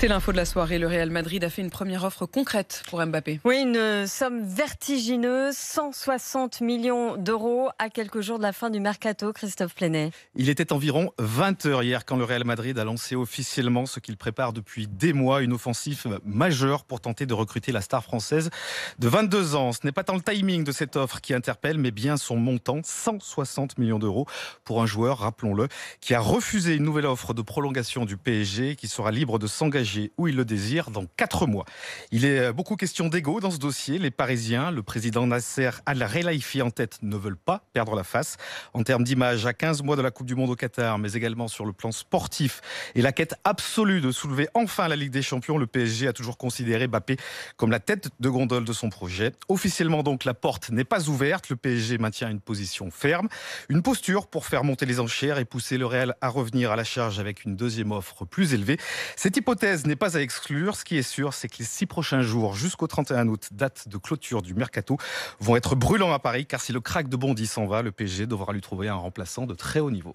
C'est l'info de la soirée. Le Real Madrid a fait une première offre concrète pour Mbappé. Oui, une euh, somme vertigineuse, 160 millions d'euros à quelques jours de la fin du mercato, Christophe Plenet. Il était environ 20 heures hier quand le Real Madrid a lancé officiellement ce qu'il prépare depuis des mois, une offensive majeure pour tenter de recruter la star française de 22 ans. Ce n'est pas tant le timing de cette offre qui interpelle, mais bien son montant, 160 millions d'euros pour un joueur, rappelons-le, qui a refusé une nouvelle offre de prolongation du PSG qui sera libre de s'engager où il le désire dans quatre mois. Il est euh, beaucoup question d'ego dans ce dossier. Les Parisiens, le président Nasser Al-Relaifi en tête, ne veulent pas perdre la face. En termes d'image, à 15 mois de la Coupe du Monde au Qatar, mais également sur le plan sportif et la quête absolue de soulever enfin la Ligue des Champions, le PSG a toujours considéré Bappé comme la tête de gondole de son projet. Officiellement donc, la porte n'est pas ouverte. Le PSG maintient une position ferme, une posture pour faire monter les enchères et pousser le Real à revenir à la charge avec une deuxième offre plus élevée. Cette hypothèse ce n'est pas à exclure. Ce qui est sûr, c'est que les six prochains jours, jusqu'au 31 août, date de clôture du mercato, vont être brûlants à Paris, car si le crack de Bondy s'en va, le PSG devra lui trouver un remplaçant de très haut niveau.